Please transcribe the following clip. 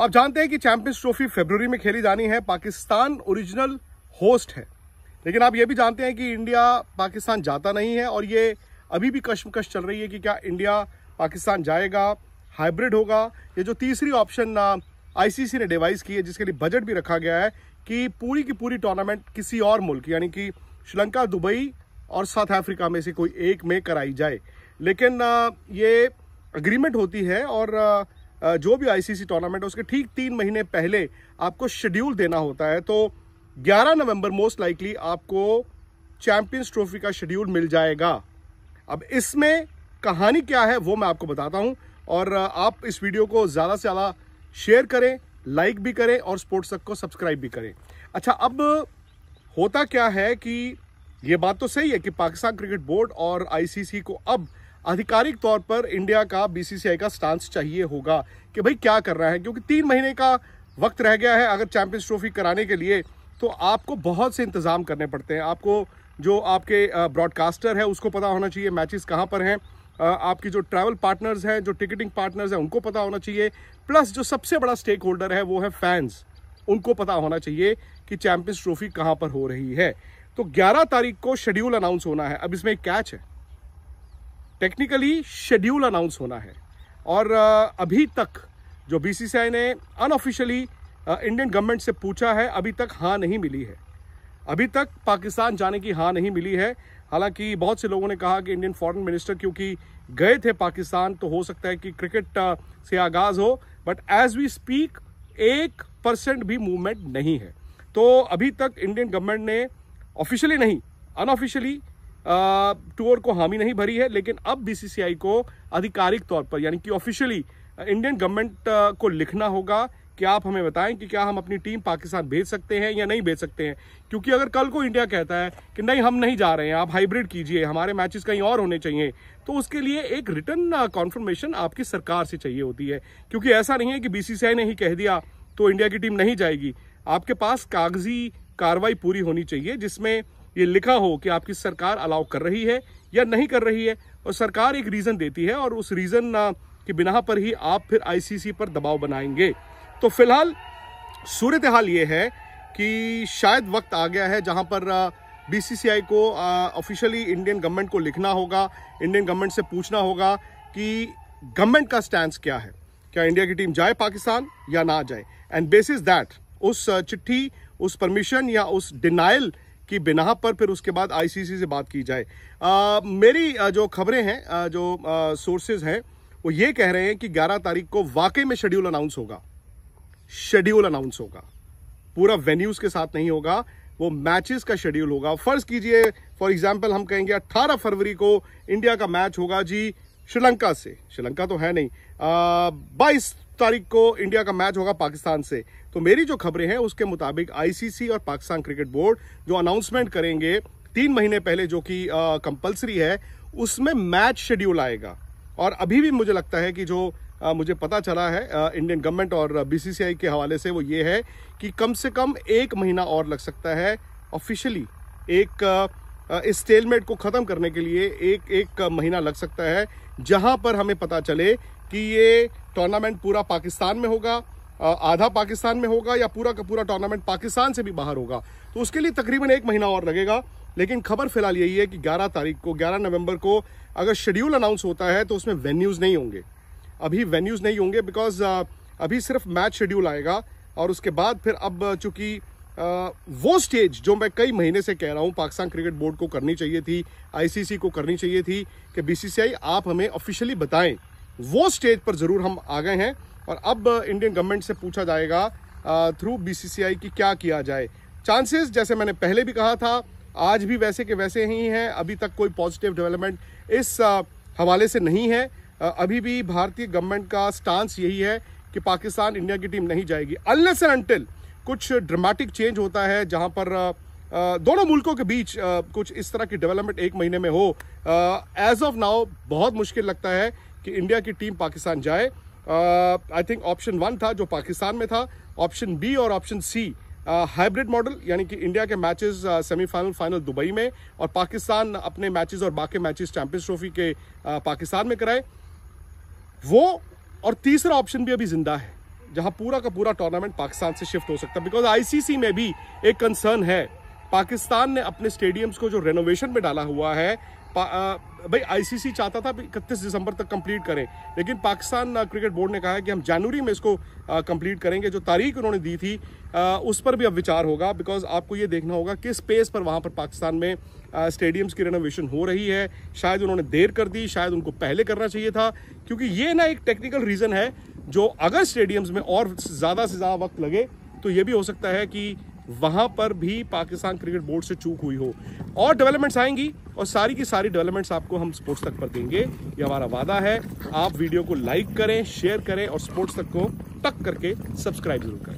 आप जानते हैं कि चैंपियंस ट्रॉफी फेब्रवरी में खेली जानी है पाकिस्तान ओरिजिनल होस्ट है लेकिन आप ये भी जानते हैं कि इंडिया पाकिस्तान जाता नहीं है और ये अभी भी कश्मकश चल रही है कि क्या इंडिया पाकिस्तान जाएगा हाइब्रिड होगा ये जो तीसरी ऑप्शन आईसीसी ने डिवाइस की है जिसके लिए बजट भी रखा गया है कि पूरी की पूरी टूर्नामेंट किसी और मुल्क यानी कि श्रीलंका दुबई और साउथ अफ्रीका में से कोई एक में कराई जाए लेकिन ये अग्रीमेंट होती है और जो भी आईसीसी टूर्नामेंट है उसके ठीक तीन महीने पहले आपको शेड्यूल देना होता है तो 11 नवंबर मोस्ट लाइकली आपको चैंपियंस ट्रॉफी का शेड्यूल मिल जाएगा अब इसमें कहानी क्या है वो मैं आपको बताता हूं और आप इस वीडियो को ज़्यादा से ज़्यादा शेयर करें लाइक भी करें और स्पोर्ट्स तक को सब्सक्राइब भी करें अच्छा अब होता क्या है कि ये बात तो सही है कि पाकिस्तान क्रिकेट बोर्ड और आईसीसी को अब आधिकारिक तौर पर इंडिया का बीसीसीआई का स्टांस चाहिए होगा कि भाई क्या कर रहा है क्योंकि तीन महीने का वक्त रह गया है अगर चैंपियंस ट्रॉफी कराने के लिए तो आपको बहुत से इंतज़ाम करने पड़ते हैं आपको जो आपके ब्रॉडकास्टर है उसको पता होना चाहिए मैचेस कहाँ पर हैं आपकी जो ट्रैवल पार्टनर्स हैं जो टिकटिंग पार्टनर्स हैं उनको पता होना चाहिए प्लस जो सबसे बड़ा स्टेक होल्डर है वो है फैंस उनको पता होना चाहिए कि चैंपियंस ट्रॉफी कहाँ पर हो रही है तो 11 तारीख को शेड्यूल अनाउंस होना है अब इसमें एक कैच है टेक्निकली शेड्यूल अनाउंस होना है और अभी तक जो बीसीसीआई ने अनऑफिशियली इंडियन गवर्नमेंट से पूछा है अभी तक हाँ नहीं मिली है अभी तक पाकिस्तान जाने की हाँ नहीं मिली है हालांकि बहुत से लोगों ने कहा कि इंडियन फॉरेन मिनिस्टर क्योंकि गए थे पाकिस्तान तो हो सकता है कि क्रिकेट से आगाज हो बट एज वी स्पीक एक परसेंट भी मूवमेंट नहीं है तो अभी तक इंडियन गवर्नमेंट ने ऑफिशियली नहीं अनऑफिशियली टूर को हामी नहीं भरी है लेकिन अब बीसीसीआई को आधिकारिक तौर पर यानी कि ऑफिशियली इंडियन गवर्नमेंट को लिखना होगा कि आप हमें बताएं कि क्या हम अपनी टीम पाकिस्तान भेज सकते हैं या नहीं भेज सकते हैं क्योंकि अगर कल को इंडिया कहता है कि नहीं हम नहीं जा रहे हैं आप हाइब्रिड कीजिए हमारे मैचेस कहीं और होने चाहिए तो उसके लिए एक रिटर्न कॉन्फर्मेशन आपकी सरकार से चाहिए होती है क्योंकि ऐसा नहीं है कि बीसीसीआई ने ही कह दिया तो इंडिया की टीम नहीं जाएगी आपके पास कागजी कार्रवाई पूरी होनी चाहिए जिसमें ये लिखा हो कि आपकी सरकार अलाउ कर रही है या नहीं कर रही है और सरकार एक रीज़न देती है और उस रीज़न के बिना पर ही आप फिर आईसीसी पर दबाव बनाएंगे तो फिलहाल सूरत हाल ये है कि शायद वक्त आ गया है जहां पर बीसीसीआई को ऑफिशियली इंडियन गवर्नमेंट को लिखना होगा इंडियन गवर्नमेंट से पूछना होगा कि गवर्नमेंट का स्टैंड क्या है क्या इंडिया की टीम जाए पाकिस्तान या ना जाए एंड बेसिस दैट उस चिट्ठी उस परमिशन या उस डिनाइल की बिना पर फिर उसके बाद आईसीसी से बात की जाए आ, मेरी जो खबरें हैं जो सोर्सेज हैं वो ये कह रहे हैं कि 11 तारीख को वाकई में शेड्यूल अनाउंस होगा शेड्यूल अनाउंस होगा पूरा वेन्यूज के साथ नहीं होगा वो मैचेस का शेड्यूल होगा फर्ज कीजिए फॉर एग्जाम्पल हम कहेंगे 18 फरवरी को इंडिया का मैच होगा जी श्रीलंका से श्रीलंका तो है नहीं बाईस तारीख को इंडिया का मैच होगा पाकिस्तान से तो मेरी जो खबरें हैं उसके मुताबिक आईसीसी और पाकिस्तान क्रिकेट बोर्ड जो अनाउंसमेंट करेंगे तीन महीने पहले जो कि कंपलसरी है उसमें मैच शेड्यूल आएगा और अभी भी मुझे लगता है कि जो आ, मुझे पता चला है आ, इंडियन गवर्नमेंट और बीसीसीआई के हवाले से वो ये है कि कम से कम एक महीना और लग सकता है ऑफिशियली एक आ, इस को ख़त्म करने के लिए एक एक महीना लग सकता है जहां पर हमें पता चले कि ये टूर्नामेंट पूरा पाकिस्तान में होगा आधा पाकिस्तान में होगा या पूरा का पूरा टूर्नामेंट पाकिस्तान से भी बाहर होगा तो उसके लिए तकरीबन एक महीना और लगेगा लेकिन खबर फिलहाल यही है कि 11 तारीख को 11 नवंबर को अगर शेड्यूल अनाउंस होता है तो उसमें वेन्यूज़ नहीं होंगे अभी वेन्यूज़ नहीं होंगे बिकॉज अभी सिर्फ मैच शेड्यूल आएगा और उसके बाद फिर अब चूंकि वो स्टेज जो मैं कई महीने से कह रहा हूँ पाकिस्तान क्रिकेट बोर्ड को करनी चाहिए थी आईसीसी को करनी चाहिए थी कि बीसीसीआई आप हमें ऑफिशियली बताएं वो स्टेज पर ज़रूर हम आ गए हैं और अब इंडियन गवर्नमेंट से पूछा जाएगा थ्रू बीसीसीआई की क्या किया जाए चांसेस जैसे मैंने पहले भी कहा था आज भी वैसे के वैसे ही हैं अभी तक कोई पॉजिटिव डेवलपमेंट इस हवाले से नहीं है अभी भी भारतीय गवर्नमेंट का स्टांस यही है कि पाकिस्तान इंडिया की टीम नहीं जाएगी अनलेस एंड अनटिल कुछ ड्रामेटिक चेंज होता है जहां पर दोनों मुल्कों के बीच कुछ इस तरह की डेवलपमेंट एक महीने में हो एज ऑफ नाउ बहुत मुश्किल लगता है कि इंडिया की टीम पाकिस्तान जाए आई थिंक ऑप्शन वन था जो पाकिस्तान में था ऑप्शन बी और ऑप्शन सी हाइब्रिड मॉडल यानी कि इंडिया के मैचेस सेमीफाइनल फाइनल दुबई में और पाकिस्तान अपने मैचेस और बाकी मैचेस चैंपियंस ट्रॉफी के पाकिस्तान में कराए वो और तीसरा ऑप्शन भी अभी जिंदा है जहां पूरा का पूरा टूर्नामेंट पाकिस्तान से शिफ्ट हो सकता है बिकॉज आईसीसी में भी एक कंसर्न है पाकिस्तान ने अपने स्टेडियम्स को जो रेनोवेशन में डाला हुआ है भाई आईसीसी चाहता था इकतीस दिसंबर तक कंप्लीट करें लेकिन पाकिस्तान क्रिकेट बोर्ड ने कहा है कि हम जनवरी में इसको कंप्लीट करेंगे जो तारीख उन्होंने दी थी आ, उस पर भी अब विचार होगा बिकॉज आपको ये देखना होगा किस पेस पर वहाँ पर पाकिस्तान में स्टेडियम्स की रेनोवेशन हो रही है शायद उन्होंने देर कर दी शायद उनको पहले करना चाहिए था क्योंकि ये ना एक टेक्निकल रीज़न है जो अगर स्टेडियम्स में और ज़्यादा से ज़्यादा वक्त लगे तो ये भी हो सकता है कि वहां पर भी पाकिस्तान क्रिकेट बोर्ड से चूक हुई हो और डेवलपमेंट्स आएंगी और सारी की सारी डेवलपमेंट्स आपको हम स्पोर्ट्स तक पर देंगे ये हमारा वादा है आप वीडियो को लाइक करें शेयर करें और स्पोर्ट्स तक को टक करके सब्सक्राइब जरूर करें